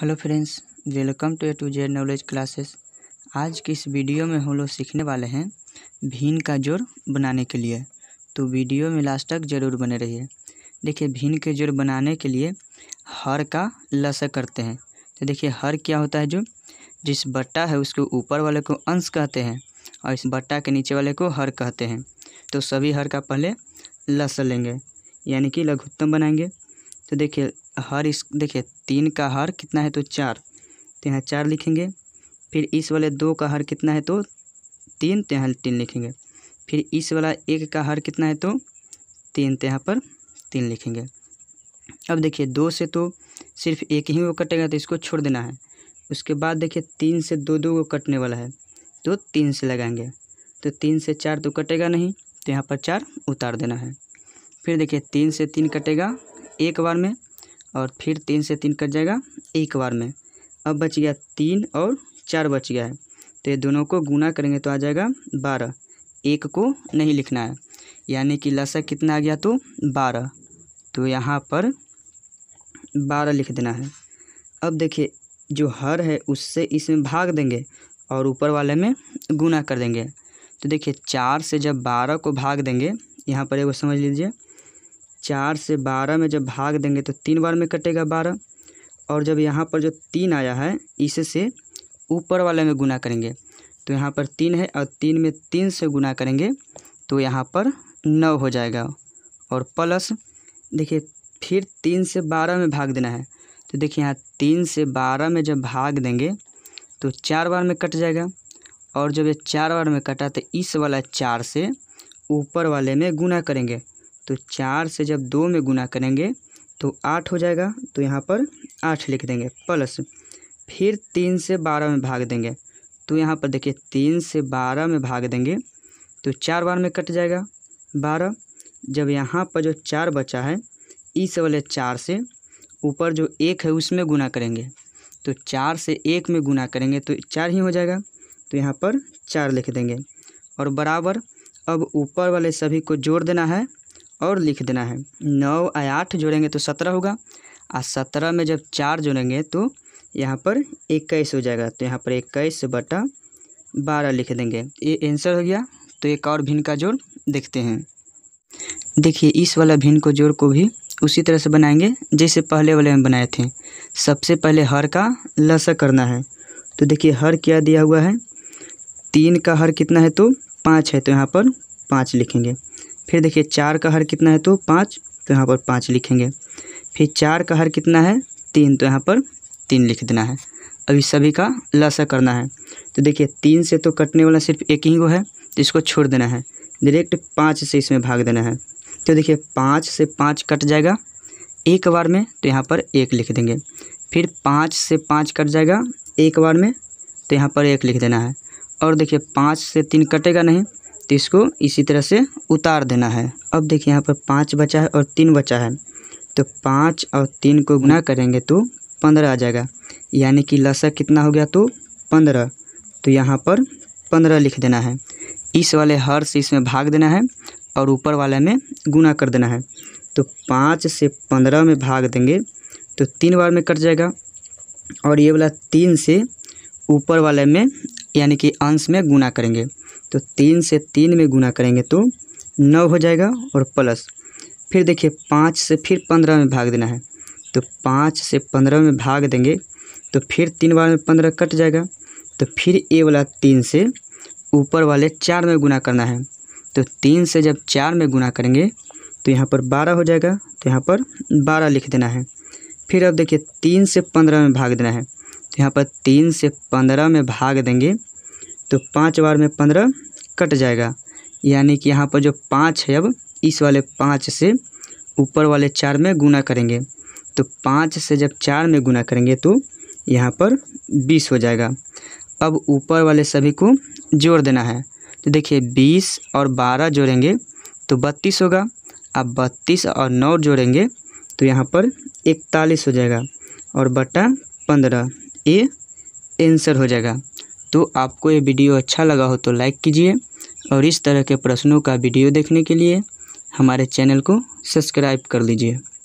hello friends welcome to A to Z knowledge classes आज की इस वीडियो में हम लोग सीखने वाले हैं भीन का जोर बनाने के लिए तो वीडियो में लास्ट तक ज़रूर बने रहिए देखिए भीन के जोर बनाने के लिए हर का लस करते हैं तो देखिए हर क्या होता है जो जिस बट्टा है उसके ऊपर वाले को अंश कहते हैं और इस बट्टा के नीचे वाले को हर कहते हैं तो सभी हर का पहले लस लेंगे यानी कि लघुत्तम बनाएंगे तो देखिए हर इस देखिए तीन का हर कितना है तो चार तो यहाँ चार लिखेंगे फिर इस वाले दो का हर कितना है तो तीन तो यहाँ तीन लिखेंगे फिर इस वाला एक का हर कितना है तो तीन तो यहाँ पर तीन लिखेंगे अब देखिए दो से तो सिर्फ एक ही वो कटेगा तो इसको छोड़ देना है उसके बाद देखिए तीन से दो दो को कटने वाला है तो तीन से लगाएंगे तो तीन से चार तो कटेगा नहीं तो यहाँ पर चार उतार देना है फिर देखिए तीन से तीन कटेगा एक बार में और फिर तीन से तीन कट जाएगा एक बार में अब बच गया तीन और चार बच गया है तो ये दोनों को गुना करेंगे तो आ जाएगा बारह एक को नहीं लिखना है यानी कि लसा कितना आ गया तो बारह तो यहाँ पर बारह लिख देना है अब देखिए जो हर है उससे इसमें भाग देंगे और ऊपर वाले में गुना कर देंगे तो देखिए चार से जब बारह को भाग देंगे यहाँ पर एगो समझ लीजिए चार से बारह में जब भाग देंगे तो तीन बार में कटेगा बारह और जब यहाँ पर जो तीन आया है इससे ऊपर वाले में गुना करेंगे तो यहाँ पर तीन है और तीन में तीन से गुना करेंगे तो यहाँ पर नौ हो जाएगा और प्लस देखिए फिर तीन से बारह में भाग देना है तो देखिए यहाँ तीन से बारह में जब भाग देंगे तो चार बार में कट जाएगा और जब ये चार बार में कटा तो इस वाला चार से ऊपर वाले में गुना करेंगे तो चार से जब दो में गुना करेंगे तो आठ हो जाएगा तो यहाँ पर आठ लिख देंगे प्लस फिर तीन से बारह में भाग देंगे तो यहाँ पर देखिए तीन से बारह में भाग देंगे तो चार बार में कट जाएगा बारह जब यहाँ पर जो चार बचा है इस वाले चार से ऊपर जो एक है उसमें गुना करेंगे तो चार से एक में गुना करेंगे तो चार ही हो जाएगा तो यहाँ पर चार लिख देंगे और बराबर अब ऊपर वाले सभी को जोड़ देना है और लिख देना है नौ आठ जोड़ेंगे तो सत्रह होगा और सत्रह में जब चार जोड़ेंगे तो यहाँ पर इक्कीस हो जाएगा तो यहाँ पर इक्कीस बटा बारह लिख देंगे ये आंसर हो गया तो एक और भिन्न का जोड़ देखते हैं देखिए इस वाला भिन्न को जोड़ को भी उसी तरह से बनाएंगे जैसे पहले वाले में बनाए थे सबसे पहले हर का लसा करना है तो देखिए हर क्या दिया हुआ है तीन का हर कितना है तो पाँच है तो यहाँ पर पाँच लिखेंगे फिर देखिए चार का हर कितना है तो पाँच तो यहाँ पर पाँच लिखेंगे फिर चार का हर कितना है तीन तो यहाँ पर तीन लिख देना है अभी सभी का लसा करना है तो देखिए तीन से तो कटने वाला सिर्फ एक ही गो है तो इसको छोड़ देना है डायरेक्ट पाँच से इसमें भाग देना है तो देखिए पाँच से पाँच कट जाएगा एक बार में तो यहाँ पर एक लिख देंगे फिर पाँच से पाँच कट जाएगा एक बार में तो यहाँ पर एक लिख देना है और देखिए पाँच से तीन कटेगा नहीं तो इसको इसी तरह से उतार देना है अब देखिए यहाँ पर पाँच बचा है और तीन बचा है तो पाँच और तीन को गुना करेंगे तो पंद्रह आ जाएगा यानी कि लसा कितना हो गया तो पंद्रह तो यहाँ पर पंद्रह लिख देना है इस वाले हर से इसमें भाग देना है और ऊपर वाले में गुना कर देना है तो पाँच से पंद्रह में भाग देंगे तो तीन बार में कट जाएगा और ये वाला तीन से ऊपर वाले में यानी कि अंश में गुना करेंगे तो तीन से तीन में गुना करेंगे तो नौ हो जाएगा और प्लस फिर देखिए पाँच से फिर पंद्रह में भाग देना है तो पाँच से पंद्रह में भाग देंगे तो फिर तीन बार में पंद्रह कट जाएगा तो फिर ए वाला तीन से ऊपर वाले चार में गुना करना है तो तीन से जब चार में गुना करेंगे तो यहाँ पर बारह हो जाएगा तो यहाँ पर बारह लिख देना है फिर अब देखिए तीन से पंद्रह में भाग देना है तो यहाँ पर तीन से पंद्रह में भाग देंगे तो पाँच बार में पंद्रह कट जाएगा यानी कि यहाँ पर जो पाँच है अब इस वाले पाँच से ऊपर वाले चार में गुना करेंगे तो पाँच से जब चार में गुना करेंगे तो यहाँ पर बीस हो जाएगा अब ऊपर वाले सभी को जोड़ देना है तो देखिए बीस और बारह जोड़ेंगे तो बत्तीस होगा अब बत्तीस और नौ जोड़ेंगे तो यहाँ पर इकतालीस हो जाएगा और बटा पंद्रह ये आंसर हो जाएगा तो आपको ये वीडियो अच्छा लगा हो तो लाइक कीजिए और इस तरह के प्रश्नों का वीडियो देखने के लिए हमारे चैनल को सब्सक्राइब कर लीजिए